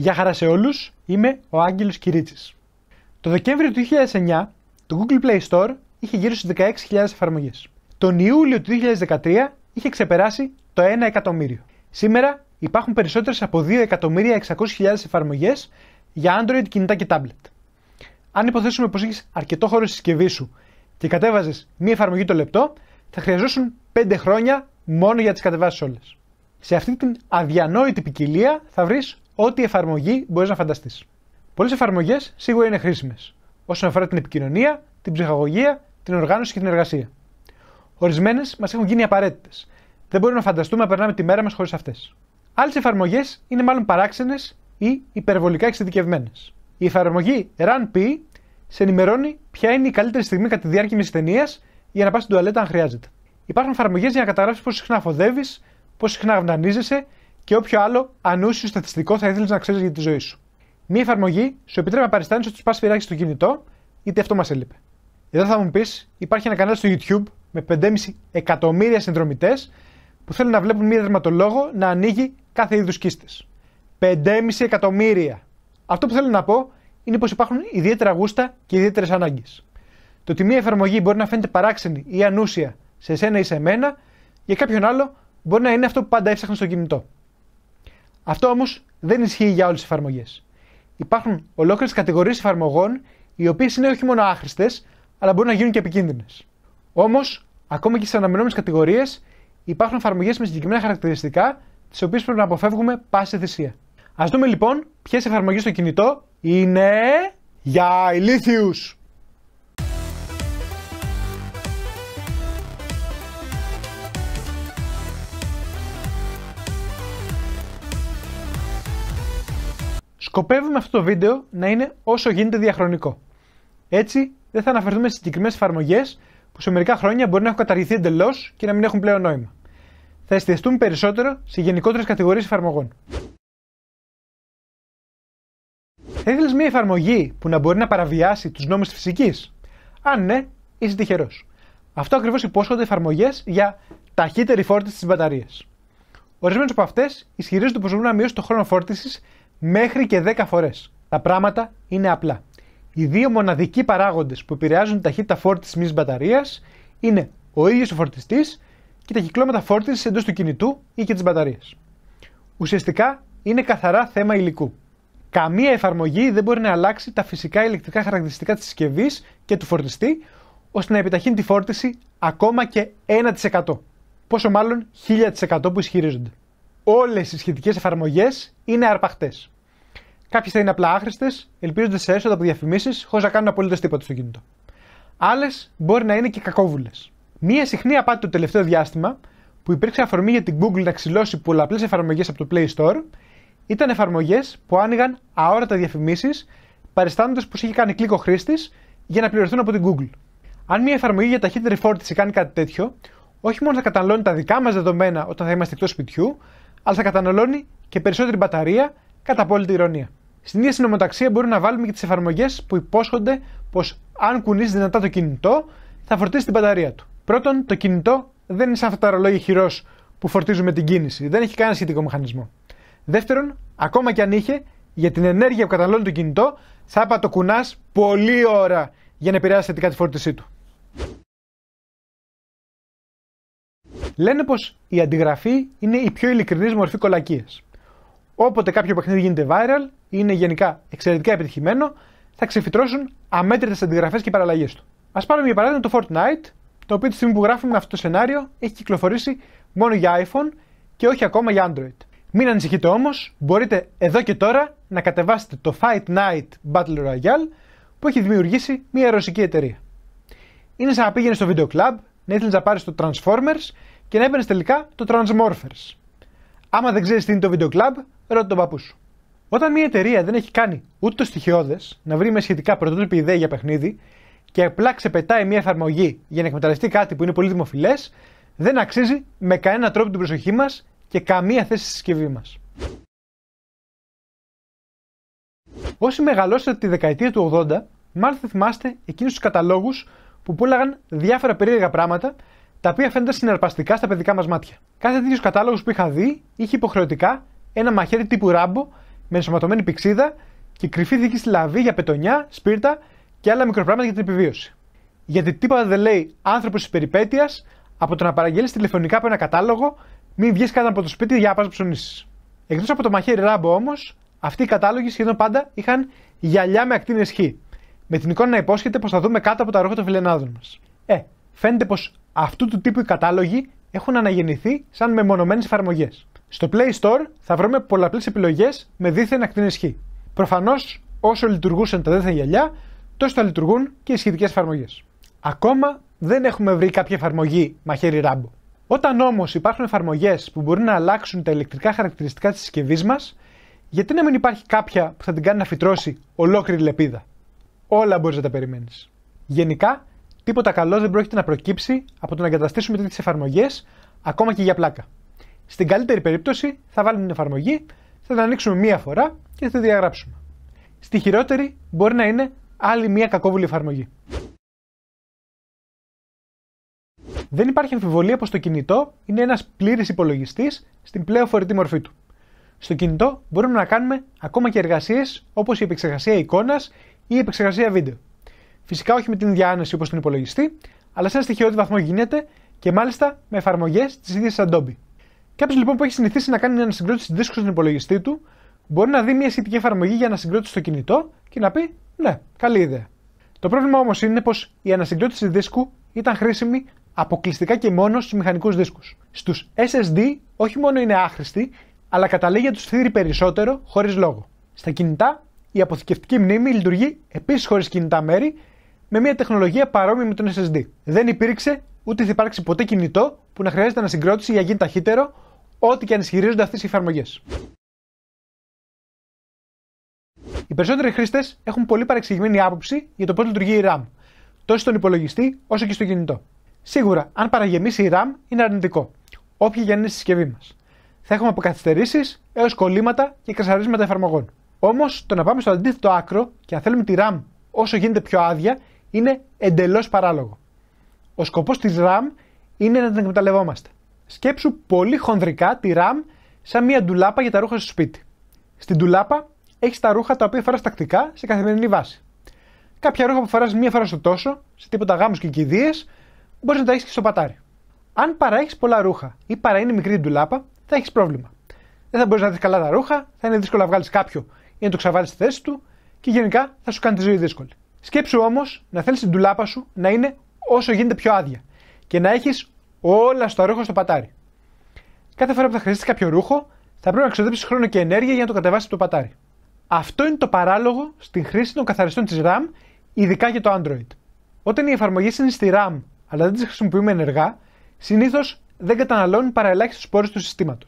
Γεια χαρά σε όλους, είμαι ο Άγγελος Κυρίτσης. Το Δεκέμβριο του 2009, το Google Play Store είχε γύρω στις 16.000 εφαρμογές. Τον Ιούλιο του 2013 είχε ξεπεράσει το 1 εκατομμύριο. Σήμερα υπάρχουν περισσότερες από 2.600.000 εφαρμογές για Android κινητά και tablet. Αν υποθέσουμε πως έχεις αρκετό χώρο στη συσκευή σου και κατέβαζες μία εφαρμογή το λεπτό, θα χρειαζόσουν 5 χρόνια μόνο για τις κατεβάσεις όλες. Σε αυτή την αδιανόητη ποικιλία θα βρεις ό,τι εφαρμογή μπορείς να φανταστείς. Πολλές εφαρμογές σίγουρα είναι χρήσιμες όσον αφορά την επικοινωνία, την ψυχαγωγία, την οργάνωση και την εργασία. Ορισμένες μας έχουν γίνει απαραίτητες. Δεν μπορούμε να φανταστούμε να περνάμε τη μέρα μας χωρίς αυτές. Άλλες εφαρμογές είναι μάλλον παράξενες ή υπερβολικά εξειδικευμένες. Η εφαρμογή RunP σε ενημερώνει ποια είναι η καλύτερη στιγμή κατά τη διάρκεια μιας ταινίας για να πας στην τουαλέτα αν χρειάζεται. Υπάρχουν εφαρμογές για να καταγράψεις πόσο συχνά φοδεύεις, πόσο συχνά αυνανίζεσαι, και όποιο άλλο ανούσιο στατιστικό θα ήθελες να ξέρεις για τη ζωή σου. Μία εφαρμογή σου επιτρέπει να παριστάνεις ότι πα φυράκι στο κινητό, είτε αυτό μας έλειπε. Εδώ θα μου πεις, υπάρχει ένα κανάλι στο YouTube με 5,5 εκατομμύρια συνδρομητές που θέλουν να βλέπουν μία δερματολόγο να ανοίγει κάθε είδους κίστες. 5,5 εκατομμύρια. Αυτό που θέλω να πω είναι πως υπάρχουν ιδιαίτερα γούστα και ιδιαίτερες ανάγκες. Το ότι μία εφαρμογή μπορεί να φαίνεται παράξενη ή ανούσια σε εσένα ή σε μένα, για κάποιον άλλο μπορεί να είναι αυτό που πάντα έψαχνε στο κινητό. Αυτό όμως δεν ισχύει για όλες τις εφαρμογές. Υπάρχουν ολόκληρες κατηγορίες εφαρμογών, οι οποίες είναι όχι μόνο άχρηστες, αλλά μπορούν να γίνουν και επικίνδυνες. Όμως, ακόμα και στις αναμενόμενες κατηγορίες, υπάρχουν εφαρμογές με συγκεκριμένα χαρακτηριστικά, τις οποίες πρέπει να αποφεύγουμε πάση θυσία. Ας δούμε λοιπόν ποιες εφαρμογές στο κινητό είναι για ηλίθιους. Σκοπεύουμε αυτό το βίντεο να είναι όσο γίνεται διαχρονικό. Έτσι, δεν θα αναφερθούμε σε συγκεκριμένες εφαρμογές που σε μερικά χρόνια μπορεί να έχουν καταργηθεί εντελώς και να μην έχουν πλέον νόημα. Θα εστιαστούμε περισσότερο σε γενικότερες κατηγορίες εφαρμογών. Θα ήθελες μια εφαρμογή που να μπορεί να παραβιάσει τους νόμους της φυσικής. Αν ναι, είσαι τυχερός. Αυτό ακριβώς υπόσχονται εφαρμογές για ταχύτερη φόρτιση της μπαταρίας. Ορισμένες από αυτές ισχυρίζονται πως μπορούν να μειώσουν το χρόνο φόρτισης μέχρι και 10 φορές. Τα πράγματα είναι απλά. Οι δύο μοναδικοί παράγοντες που επηρεάζουν την ταχύτητα φόρτισης μιας μπαταρίας είναι ο ίδιος ο φορτιστής και τα κυκλώματα φόρτισης εντός του κινητού ή και της μπαταρίας. Ουσιαστικά είναι καθαρά θέμα υλικού. Καμία εφαρμογή δεν μπορεί να αλλάξει τα φυσικά ηλεκτρικά χαρακτηριστικά της συσκευής και του φορτιστή ώστε να επιταχύνει τη φόρτιση ακόμα και 1%. Πόσο μάλλον 1000% που ισχυρίζονται όλες οι σχετικές εφαρμογές είναι αρπαχτές. Κάποιες θα είναι απλά άχρηστες, ελπίζονται σε έσοδα από διαφημίσεις, χωρίς να κάνουν απολύτως τίποτα στο κινητό. Άλλες μπορεί να είναι και κακόβουλες. Μία συχνή απάτη το τελευταίο διάστημα που υπήρξε αφορμή για την Google να ξυλώσει πολλαπλές εφαρμογές από το Play Store ήταν εφαρμογές που άνοιγαν αόρατα διαφημίσεις, παριστάνοντας πως είχε κάνει κλικ ο χρήστης για να πληρωθούν από την Google. Αν μια εφαρμογή για ταχύτερη φόρτιση κάνει κάτι τέτοιο, όχι μόνο θα καταναλώνει τα δικά μας δεδομένα όταν θα είμαστε εκτός σπιτιού, αλλά θα καταναλώνει και περισσότερη μπαταρία κατά απόλυτη ηρωνία. Στην ίδια συνομοταξία μπορούμε να βάλουμε και τις εφαρμογές που υπόσχονται πως αν κουνήσει δυνατά το κινητό, θα φορτίσει την μπαταρία του. Πρώτον, το κινητό δεν είναι σαν αυτά τα ρολόγια χειρός που φορτίζουμε την κίνηση. Δεν έχει κανένα σχετικό μηχανισμό. Δεύτερον, ακόμα κι αν είχε, για την ενέργεια που καταναλώνει το κινητό, θα έπα το κουνάς πολλή ώρα για να επηρεάσει θετικά τη φόρτισή του. Λένε πως η αντιγραφή είναι η πιο ειλικρινής μορφή κολακίας. Όποτε κάποιο παιχνίδι γίνεται viral ή είναι γενικά εξαιρετικά επιτυχημένο, θα ξεφυτρώσουν αμέτρητες αντιγραφές και παραλλαγές του. Ας πάρουμε για παράδειγμα το Fortnite, το οποίο τη στιγμή που γράφουμε αυτό το σενάριο έχει κυκλοφορήσει μόνο για iPhone και όχι ακόμα για Android. Μην ανησυχείτε όμως, μπορείτε εδώ και τώρα να κατεβάσετε το Fight Night Battle Royale που έχει δημιουργήσει μια ρωσική εταιρεία. Είναι σαν να πήγαινε στο Video Club, να ήθελες να πάρεις το Transformers και να έπαιρνες τελικά το Transmorphers. Άμα δεν ξέρεις τι είναι το Video Club, ρώτα τον παππού σου. Όταν μια εταιρεία δεν έχει κάνει ούτε το στοιχειώδες να βρει με σχετικά πρωτότυπη ιδέα για παιχνίδι και απλά ξεπετάει μια εφαρμογή για να εκμεταλλευτεί κάτι που είναι πολύ δημοφιλές, δεν αξίζει με κανένα τρόπο την προσοχή μας και καμία θέση στη συσκευή μας. Όσοι μεγαλώσατε τη δεκαετία του 80, μάλλον θυμάστε εκείνους τους καταλόγους που πούλαγαν διάφορα περίεργα πράγματα τα οποία φαίνονταν συναρπαστικά στα παιδικά μας μάτια. Κάθε τέτοιος κατάλογος που είχα δει είχε υποχρεωτικά ένα μαχαίρι τύπου ράμπο με ενσωματωμένη πηξίδα και κρυφή δική συλλαβή για πετονιά, σπίρτα και άλλα μικροπράγματα για την επιβίωση. Γιατί τίποτα δεν λέει άνθρωπος της περιπέτειας από το να παραγγέλνει τηλεφωνικά από ένα κατάλογο, μην βγεις κάτω από το σπίτι για να ψωνίσεις. Εκτός από το μαχαίρι ράμπο όμως, αυτοί οι κατάλογοι σχεδόν πάντα είχαν γυαλιά με ακτίνες χ. Με την εικόνα να υπόσχεται πως θα δούμε κάτω από τα ρούχα των φιλενάδων μας. Ε, φαίνεται πως αυτού του τύπου οι κατάλογοι έχουν αναγεννηθεί σαν μεμονωμένες εφαρμογές. Στο Play Store θα βρούμε πολλαπλές επιλογές με δίθεν ακτίνε ισχύ. Προφανώς, όσο λειτουργούσαν τα δίθεν γυαλιά, τόσο θα λειτουργούν και οι σχετικές εφαρμογές. Ακόμα δεν έχουμε βρει κάποια εφαρμογή μαχαίρι ράμπο. Όταν όμως υπάρχουν εφαρμογές που μπορούν να αλλάξουν τα ηλεκτρικά χαρακτηριστικά της συσκευής μας, γιατί να μην υπάρχει κάποια που θα την κάνει να φυτρώσει ολόκληρη λεπίδα. Όλα μπορείς να τα περιμένεις. Γενικά, Τίποτα καλό δεν πρόκειται να προκύψει από το να εγκαταστήσουμε τέτοιες εφαρμογές ακόμα και για πλάκα. Στην καλύτερη περίπτωση θα βάλουμε την εφαρμογή, θα την ανοίξουμε μία φορά και θα τη διαγράψουμε. Στη χειρότερη μπορεί να είναι άλλη μία κακόβουλη εφαρμογή. Δεν υπάρχει αμφιβολία πως το κινητό είναι ένας πλήρης υπολογιστής στην πλέον φορητή μορφή του. Στο κινητό μπορούμε να κάνουμε ακόμα και εργασίες όπως η επεξεργασία εικόνας ή η επεξεργασία βίντεο. Φυσικά όχι με την ίδια άνεση όπως τον υπολογιστή, αλλά σε ένα στοιχειώδη βαθμό γίνεται και μάλιστα με εφαρμογές της ίδιας Adobe. Κάποιος λοιπόν που έχει συνηθίσει να κάνει μια ανασυγκρότηση δίσκου στον υπολογιστή του, μπορεί να δει μια σχετική εφαρμογή για ανασυγκρότηση στο κινητό και να πει Ναι, καλή ιδέα. Το πρόβλημα όμως είναι πως η ανασυγκρότηση δίσκου ήταν χρήσιμη αποκλειστικά και μόνο στους μηχανικούς δίσκους. Στους SSD όχι μόνο είναι άχρηστη, αλλά καταλήγει να τους θύρει περισσότερο χωρίς λόγο. Στα κινητά, η αποθηκευτική μνήμη λειτουργεί επίσης χωρίς κινητά μέρη με μια τεχνολογία παρόμοια με τον SSD. Δεν υπήρξε ούτε θα υπάρξει ποτέ κινητό που να χρειάζεται να ανασυγκρότηση για να γίνει ταχύτερο, ό,τι και αν ισχυρίζονται αυτές οι εφαρμογές. Οι περισσότεροι χρήστες έχουν πολύ παρεξηγημένη άποψη για το πώς λειτουργεί η RAM, τόσο στον υπολογιστή όσο και στο κινητό. Σίγουρα, αν παραγεμίσει η RAM, είναι αρνητικό, όποια και αν είναι η συσκευή μας. Θα έχουμε αποκαθυστερήσεις έως κολλήματα και κρασαρίσματα εφαρμογών. Όμως, το να πάμε στο αντίθετο άκρο και αν θέλουμε τη RAM όσο γίνεται πιο άδεια είναι εντελώς παράλογο. Ο σκοπός της RAM είναι να την εκμεταλλευόμαστε. Σκέψου πολύ χονδρικά τη RAM σαν μια ντουλάπα για τα ρούχα στο σπίτι. Στην ντουλάπα έχεις τα ρούχα τα οποία φοράς τακτικά σε καθημερινή βάση. Κάποια ρούχα που φοράς μία φορά στο τόσο, σε τίποτα γάμους και κηδείες, μπορείς να τα έχεις και στο πατάρι. Αν παραέχεις πολλά ρούχα ή παρά είναι μικρή ντουλάπα, θα έχεις πρόβλημα. Δεν θα μπορείς να δεις καλά τα ρούχα, θα είναι δύσκολο να βγάλεις κάποιο ή να το ξαβάλει στη θέση του και γενικά θα σου κάνει τη ζωή δύσκολη. Σκέψου όμως να θέλεις την τουλάπα σου να είναι όσο γίνεται πιο άδεια και να έχεις όλα στο ρούχο στο πατάρι. Κάθε φορά που θα χρειαστείς κάποιο ρούχο, θα πρέπει να ξοδέψεις χρόνο και ενέργεια για να το κατεβάσεις το πατάρι. Αυτό είναι το παράλογο στην χρήση των καθαριστών της RAM, ειδικά για το Android. Όταν οι εφαρμογές είναι στη RAM αλλά δεν τις χρησιμοποιούμε ενεργά, συνήθως δεν καταναλώνουν παρά ελάχιστου πόρους του συστήματος.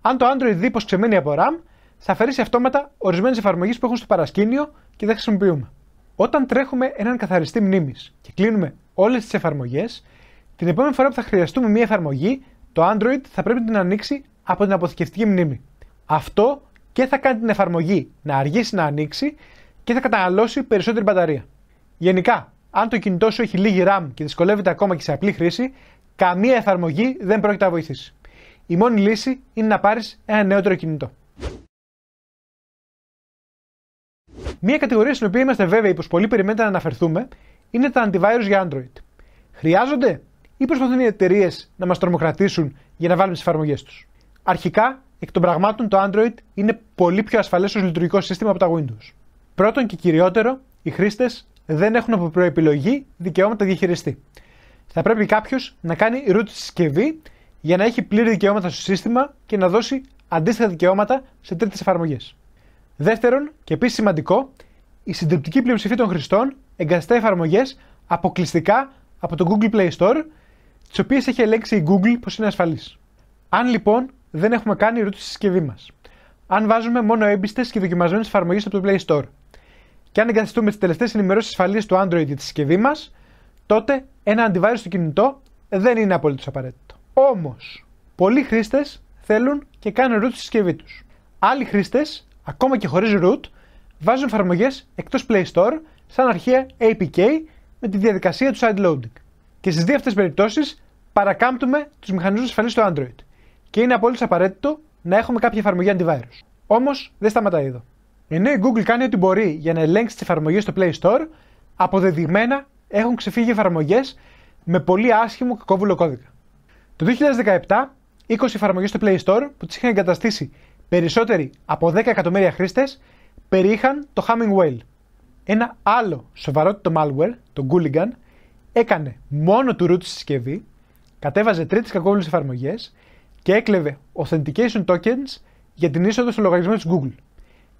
Αν το Android δει πω ξεμένει από RAM, θα αφαιρέσει αυτόματα ορισμένες εφαρμογές που έχουν στο παρασκήνιο και δεν χρησιμοποιούμε. Όταν τρέχουμε έναν καθαριστή μνήμης και κλείνουμε όλες τις εφαρμογές, την επόμενη φορά που θα χρειαστούμε μια εφαρμογή, το Android θα πρέπει να την ανοίξει από την αποθηκευτική μνήμη. Αυτό και θα κάνει την εφαρμογή να αργήσει να ανοίξει και θα καταναλώσει περισσότερη μπαταρία. Γενικά, αν το κινητό σου έχει λίγη RAM και δυσκολεύεται ακόμα και σε απλή χρήση, καμία εφαρμογή δεν πρόκειται να βοηθήσει. Η μόνη λύση είναι να πάρεις ένα νεότερο κινητό. Μία κατηγορία στην οποία είμαστε βέβαιοι πως πολλοί περιμένετε να αναφερθούμε είναι τα antivirus για Android. Χρειάζονται ή προσπαθούν οι εταιρείες να μας τρομοκρατήσουν για να βάλουμε τις εφαρμογές τους. Αρχικά, εκ των πραγμάτων, το Android είναι πολύ πιο ασφαλές ως λειτουργικό σύστημα από τα Windows. Πρώτον και κυριότερο, οι χρήστες δεν έχουν από προεπιλογή δικαιώματα διαχειριστή. Θα πρέπει κάποιος να κάνει root τη συσκευή για να έχει πλήρη δικαιώματα στο σύστημα και να δώσει αντίστοιχα δικαιώματα σε τρίτες εφαρμογές. Δεύτερον, και επίσης σημαντικό, η συντριπτική πλειοψηφία των χρηστών εγκαθιστά εφαρμογές αποκλειστικά από το Google Play Store, τις οποίες έχει ελέγξει η Google πως είναι ασφαλή. Αν λοιπόν δεν έχουμε κάνει root στη συσκευή μας, αν βάζουμε μόνο έμπιστες και δοκιμασμένες εφαρμογές από το Play Store, και αν εγκαθιστούμε τις τελευταίες ενημερώσεις ασφαλείας του Android για τη συσκευή μας, τότε ένα αντιβάρο στο κινητό δεν είναι απολύτως απαραίτητο. Όμως, πολλοί χρήστες θέλουν και κάνουν root στη συσκευή τους. Άλλοι χρήστες ακόμα και χωρίς root, βάζουν εφαρμογές εκτός Play Store σαν αρχαία APK με τη διαδικασία του sideloading. Και στις δύο αυτές περιπτώσεις παρακάμπτουμε τους μηχανισμούς ασφαλής στο Android και είναι απόλυτα απαραίτητο να έχουμε κάποια εφαρμογή antivirus. Όμως δεν σταματάει εδώ. Ενώ η Google κάνει ό,τι μπορεί για να ελέγξει τις εφαρμογές στο Play Store, αποδεδειγμένα έχουν ξεφύγει εφαρμογές με πολύ άσχημο κακόβουλο κώδικα. Το 2017, 20 εφαρμογές στο Play Store που τις είχαν εγκαταστήσει Περισσότεροι από 10 εκατομμύρια χρήστες περιείχαν το Humming Whale. Ένα άλλο σοβαρότητο malware, το Gulligan, έκανε μόνο του root στη συσκευή, κατέβαζε τρίτες κακόβουλε εφαρμογές και έκλεβε authentication tokens για την είσοδο στο λογαριασμό της Google.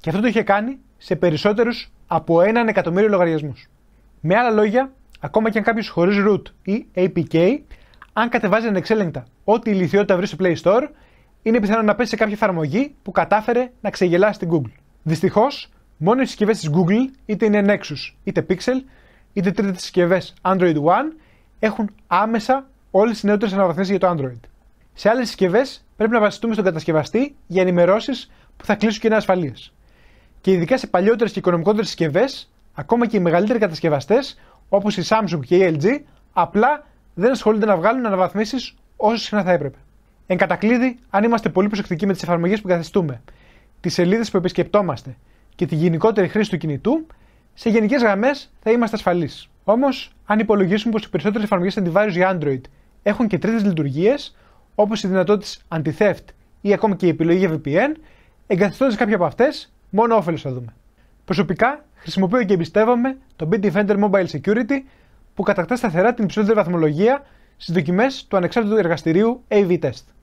Και αυτό το είχε κάνει σε περισσότερους από έναν εκατομμύριο λογαριασμούς. Με άλλα λόγια, ακόμα και αν κάποιος χωρίς root ή APK, αν κατεβάζει ανεξέλεγκτα ό,τι ηλικιότητα βρει στο Play Store, είναι πιθανό να πέσει σε κάποια εφαρμογή που κατάφερε να ξεγελάσει την Google. Δυστυχώς, μόνο οι συσκευές της Google, είτε είναι Nexus, είτε Pixel, είτε τρίτες συσκευές Android One, έχουν άμεσα όλες τις νεότερες αναβαθμίσει για το Android. Σε άλλες συσκευές πρέπει να βασιστούμε στον κατασκευαστή για ενημερώσεις που θα κλείσουν και είναι ασφαλεί. Και ειδικά σε παλιότερες και οικονομικότερες συσκευές, ακόμα και οι μεγαλύτεροι κατασκευαστές όπως η Samsung και η LG, απλά δεν ασχολούνται να βγάλουν αναβαθμίσεις όσο συχνά θα έπρεπε. Εν κατακλείδη, αν είμαστε πολύ προσεκτικοί με τις εφαρμογές που καθιστούμε, τις σελίδες που επισκεπτόμαστε και τη γενικότερη χρήση του κινητού, σε γενικές γραμμές θα είμαστε ασφαλείς. Όμως, αν υπολογίσουμε πως οι περισσότερες εφαρμογές antivirus για Android έχουν και τρίτες λειτουργίες, όπως η δυνατότητα anti-theft ή ακόμη και η επιλογή για VPN, εγκαθιστώντας κάποια από αυτές, μόνο όφελος θα δούμε. Προσωπικά, χρησιμοποιώ και εμπιστεύομαι το Bitdefender Mobile Security που κατακτά σταθερά την υψηλότερη βαθμολογία στις δοκιμές του ανεξάρτητου εργαστηρίου AV Test.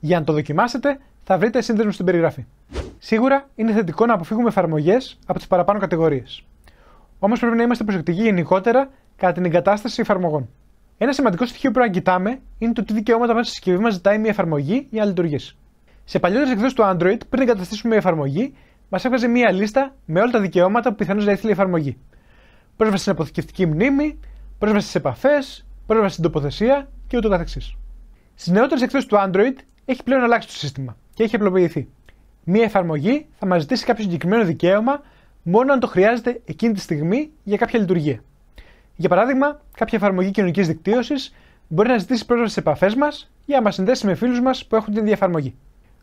Για να το δοκιμάσετε, θα βρείτε σύνδεσμο στην περιγραφή. Σίγουρα είναι θετικό να αποφύγουμε εφαρμογές από τις παραπάνω κατηγορίες. Όμως πρέπει να είμαστε προσεκτικοί γενικότερα κατά την εγκατάσταση εφαρμογών. Ένα σημαντικό στοιχείο που πρέπει είναι το τι δικαιώματα μέσα στη συσκευή μας ζητάει μια εφαρμογή για να λειτουργήσει. Σε παλιότερες εκδόσεις του Android, πριν εγκαταστήσουμε μια εφαρμογή, μας έβγαζε μια λίστα με όλα τα δικαιώματα που πιθανώς να ήθελε η εφαρμογή. Πρόσβαση στην αποθηκευτική μνήμη, πρόσβαση στι επαφές, πρόσβαση στην τοποθεσία και Στις νεότερες του Android, έχει πλέον αλλάξει το σύστημα και έχει απλοποιηθεί. Μία εφαρμογή θα μας ζητήσει κάποιο συγκεκριμένο δικαίωμα μόνο αν το χρειάζεται εκείνη τη στιγμή για κάποια λειτουργία. Για παράδειγμα, κάποια εφαρμογή κοινωνικής δικτύωσης μπορεί να ζητήσει πρόσβαση σε επαφές μας ή να μα συνδέσει με φίλους μας που έχουν την ίδια εφαρμογή.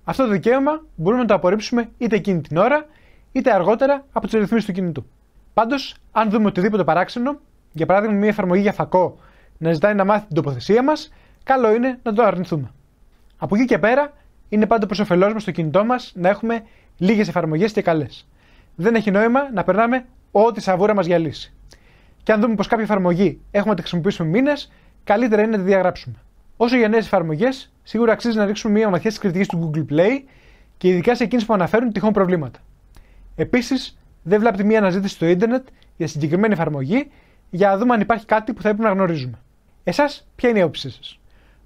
Αυτό το δικαίωμα μπορούμε να το απορρίψουμε είτε εκείνη την ώρα, είτε αργότερα από τις ρυθμίσεις του κινητού. Πάντως, αν δούμε οτιδήποτε παράξενο, για παράδειγμα μια εφαρμογή για φακό να ζητάει να μάθει την τοποθεσία μας, καλό είναι να το αρνηθούμε. Από εκεί και πέρα, είναι πάντα προ όφελό μα στο κινητό μας να έχουμε λίγες εφαρμογές και καλές. Δεν έχει νόημα να περνάμε ό,τι σαβούρα μας γυαλίσει. Και αν δούμε πως κάποια εφαρμογή έχουμε να τη χρησιμοποιήσουμε μήνες, καλύτερα είναι να τη διαγράψουμε. Όσο για νέες εφαρμογές, σίγουρα αξίζει να ρίξουμε μία ματιά στις κριτικές του Google Play και ειδικά σε εκείνες που αναφέρουν τυχόν προβλήματα. Επίσης, δεν βλάπτει μία αναζήτηση στο ίντερνετ για συγκεκριμένη εφαρμογή για να δούμε αν υπάρχει κάτι που θα έπρεπε να γνωρίζουμε. Εσάς, ποια είναι η όψη σα.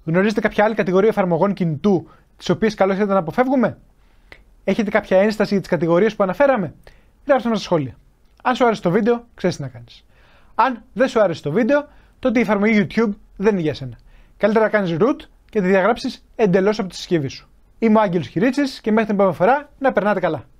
Γνωρίζετε κάποια άλλη κατηγορία εφαρμογών κινητού, τις οποίες καλώς ήταν να αποφεύγουμε. Έχετε κάποια ένσταση για τις κατηγορίες που αναφέραμε. Γράψτε μας στα σχόλια. Αν σου άρεσε το βίντεο, ξέρεις τι να κάνεις. Αν δεν σου άρεσε το βίντεο, τότε η εφαρμογή YouTube δεν είναι για σένα. Καλύτερα να κάνεις root και τη διαγράψεις εντελώς από τη συσκευή σου. Είμαι ο Άγγελος Χιρίτσης και μέχρι την επόμενη φορά να περνάτε καλά.